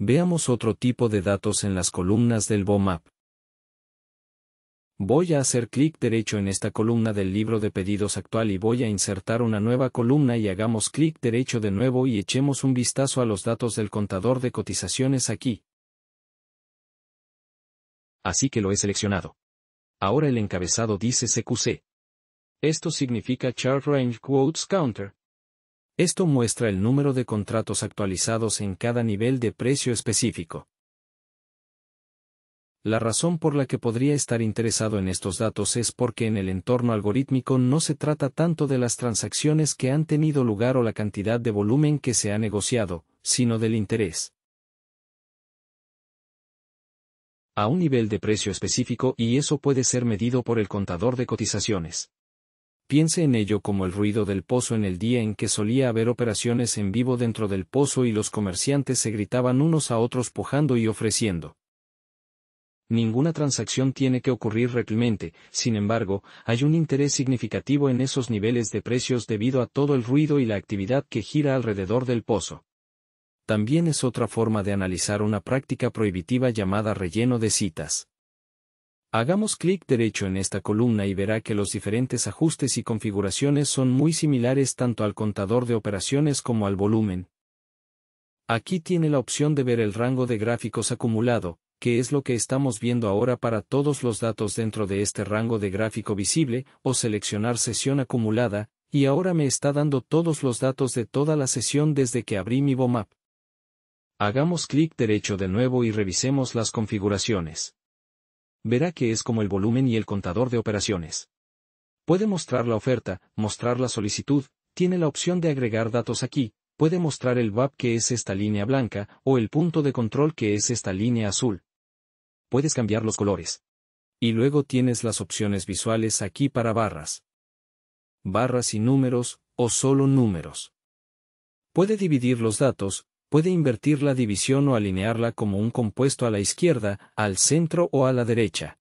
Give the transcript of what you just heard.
Veamos otro tipo de datos en las columnas del BOMAP. Voy a hacer clic derecho en esta columna del libro de pedidos actual y voy a insertar una nueva columna y hagamos clic derecho de nuevo y echemos un vistazo a los datos del contador de cotizaciones aquí. Así que lo he seleccionado. Ahora el encabezado dice CQC. Esto significa Chart Range Quotes Counter, esto muestra el número de contratos actualizados en cada nivel de precio específico. La razón por la que podría estar interesado en estos datos es porque en el entorno algorítmico no se trata tanto de las transacciones que han tenido lugar o la cantidad de volumen que se ha negociado, sino del interés. A un nivel de precio específico y eso puede ser medido por el contador de cotizaciones piense en ello como el ruido del pozo en el día en que solía haber operaciones en vivo dentro del pozo y los comerciantes se gritaban unos a otros pujando y ofreciendo. Ninguna transacción tiene que ocurrir realmente, sin embargo, hay un interés significativo en esos niveles de precios debido a todo el ruido y la actividad que gira alrededor del pozo. También es otra forma de analizar una práctica prohibitiva llamada relleno de citas. Hagamos clic derecho en esta columna y verá que los diferentes ajustes y configuraciones son muy similares tanto al contador de operaciones como al volumen. Aquí tiene la opción de ver el rango de gráficos acumulado, que es lo que estamos viendo ahora para todos los datos dentro de este rango de gráfico visible, o seleccionar sesión acumulada, y ahora me está dando todos los datos de toda la sesión desde que abrí mi BOMAP. Hagamos clic derecho de nuevo y revisemos las configuraciones verá que es como el volumen y el contador de operaciones. Puede mostrar la oferta, mostrar la solicitud, tiene la opción de agregar datos aquí, puede mostrar el VAP que es esta línea blanca, o el punto de control que es esta línea azul. Puedes cambiar los colores. Y luego tienes las opciones visuales aquí para barras. Barras y números, o solo números. Puede dividir los datos, puede invertir la división o alinearla como un compuesto a la izquierda, al centro o a la derecha.